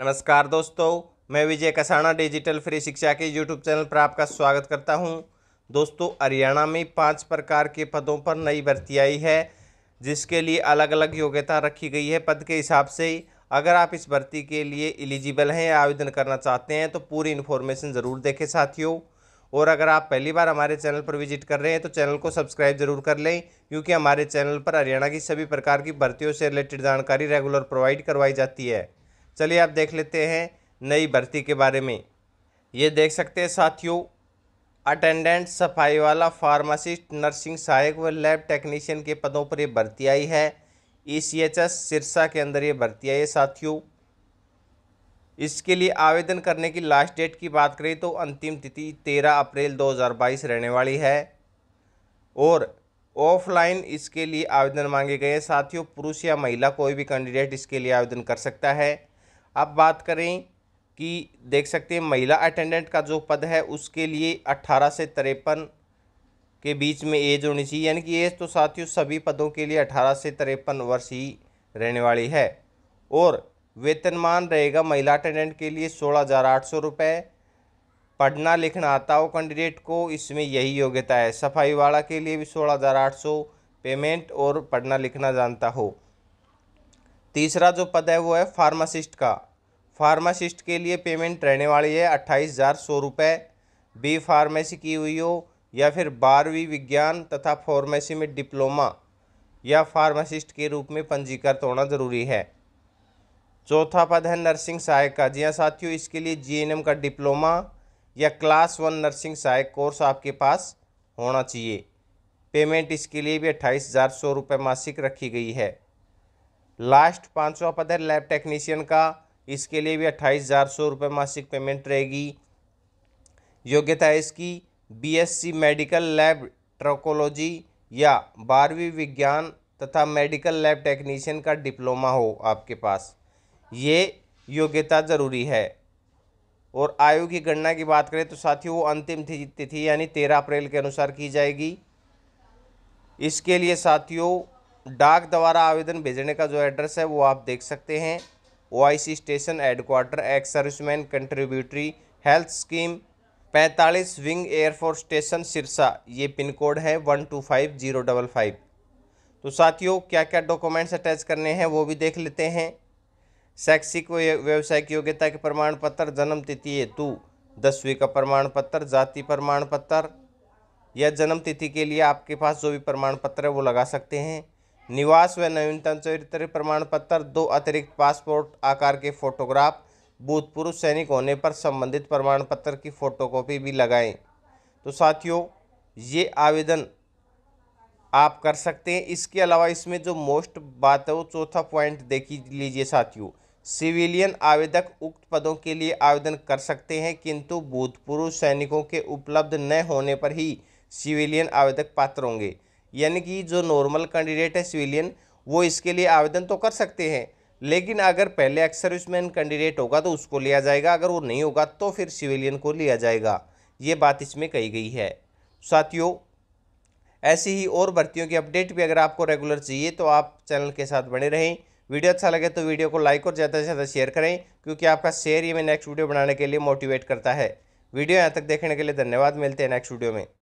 नमस्कार दोस्तों मैं विजय कसाना डिजिटल फ्री शिक्षा के यूट्यूब चैनल पर आपका स्वागत करता हूं दोस्तों हरियाणा में पांच प्रकार के पदों पर नई भर्ती आई है जिसके लिए अलग अलग योग्यता रखी गई है पद के हिसाब से अगर आप इस भर्ती के लिए एलिजिबल हैं आवेदन करना चाहते हैं तो पूरी इन्फॉर्मेशन ज़रूर देखें साथियों और अगर आप पहली बार हमारे चैनल पर विजिट कर रहे हैं तो चैनल को सब्सक्राइब जरूर कर लें क्योंकि हमारे चैनल पर हरियाणा की सभी प्रकार की भर्तियों से रिलेटेड जानकारी रेगुलर प्रोवाइड करवाई जाती है चलिए आप देख लेते हैं नई भर्ती के बारे में ये देख सकते हैं साथियों अटेंडेंट सफाई वाला फार्मासिस्ट नर्सिंग सहायक व लैब टेक्नीशियन के पदों पर ये भर्ती आई है E C H S Sirsa के अंदर ये भर्ती आई है साथियों इसके लिए आवेदन करने की लास्ट डेट की बात करें तो अंतिम तिथि तेरह अप्रैल बाईस रहने वाली है और ऑफलाइन इसके लिए आवेदन मांगे गए हैं साथियों पुरुष या महिला कोई भी कैंडिडेट इसके लिए आवेदन कर सकता है अब बात करें कि देख सकते हैं महिला अटेंडेंट का जो पद है उसके लिए अट्ठारह से तिरपन के बीच में एज होनी चाहिए यानी कि एज तो साथियों सभी पदों के लिए अठारह से तिरपन वर्ष ही रहने वाली है और वेतनमान रहेगा महिला अटेंडेंट के लिए सोलह हज़ार आठ सौ रुपये पढ़ना लिखना आता हो कैंडिडेट को इसमें यही योग्यता है सफाई वाला के लिए भी सोलह हज़ार आठ सौ पेमेंट और पढ़ना लिखना जानता हो तीसरा जो पद है वो है फार्मासिस्ट का फार्मासिस्ट के लिए पेमेंट रहने वाली है अट्ठाईस हज़ार सौ रुपये बी फार्मेसी की हुई हो या फिर बारहवीं विज्ञान तथा फार्मेसी में डिप्लोमा या फार्मासिस्ट के रूप में पंजीकृत होना ज़रूरी है चौथा पद है नर्सिंग सहायक का जी हाँ साथियों इसके लिए जी का डिप्लोमा या क्लास वन नर्सिंग सहायक कोर्स आपके पास होना चाहिए पेमेंट इसके लिए भी अट्ठाईस हज़ार सौ रुपये मासिक रखी गई है लास्ट पाँचवा पद है लैब टेक्नीशियन का इसके लिए भी अट्ठाईस हज़ार सौ रुपये मासिक पेमेंट रहेगी योग्यता इसकी बीएससी मेडिकल लैब ट्रोकोलॉजी या बारहवीं विज्ञान तथा मेडिकल लैब टेक्नीशियन का डिप्लोमा हो आपके पास ये योग्यता ज़रूरी है और आयु की गणना की बात करें तो साथियों वो अंतिम तिथि यानी तेरह अप्रैल के अनुसार की जाएगी इसके लिए साथियों डाक द्वारा आवेदन भेजने का जो एड्रेस है वो आप देख सकते हैं ओ station headquarter ex serviceman contributory health scheme पैंतालीस विंग एयरफोर्स स्टेशन सिरसा ये पिन कोड है one two five zero double five तो साथियों क्या क्या डॉक्यूमेंट्स अटैच करने हैं वो भी देख लेते हैं शैक्षिक व्यावसायिक योग्यता के प्रमाण पत्र जन्म तिथि हेतु दसवीं का प्रमाण पत्र जाति प्रमाण पत्र या जन्म तिथि के लिए आपके पास जो भी प्रमाण पत्र है वो लगा सकते हैं निवास व नवीनतम चरित्र प्रमाण पत्र दो अतिरिक्त पासपोर्ट आकार के फोटोग्राफ भूतपूर्व सैनिक होने पर संबंधित प्रमाण पत्र की फ़ोटोकॉपी भी लगाएं तो साथियों ये आवेदन आप कर सकते हैं इसके अलावा इसमें जो मोस्ट बात है वो चौथा पॉइंट देख लीजिए साथियों सिविलियन आवेदक उक्त पदों के लिए आवेदन कर सकते हैं किंतु भूतपूर्व सैनिकों के उपलब्ध न होने पर ही सिविलियन आवेदक पात्र होंगे यानी कि जो नॉर्मल कैंडिडेट है सिविलियन वो इसके लिए आवेदन तो कर सकते हैं लेकिन अगर पहले एक्स सर्विसमैन कैंडिडेट होगा तो उसको लिया जाएगा अगर वो नहीं होगा तो फिर सिविलियन को लिया जाएगा ये बात इसमें कही गई है साथियों ऐसी ही और भर्तियों की अपडेट भी अगर आपको रेगुलर चाहिए तो आप चैनल के साथ बने रहें वीडियो अच्छा लगे तो वीडियो को लाइक और ज़्यादा से ज़्यादा शेयर करें क्योंकि आपका शेयर ही मैं नेक्स्ट वीडियो बनाने के लिए मोटिवेट करता है वीडियो यहाँ तक देखने के लिए धन्यवाद मिलते हैं नेक्स्ट वीडियो में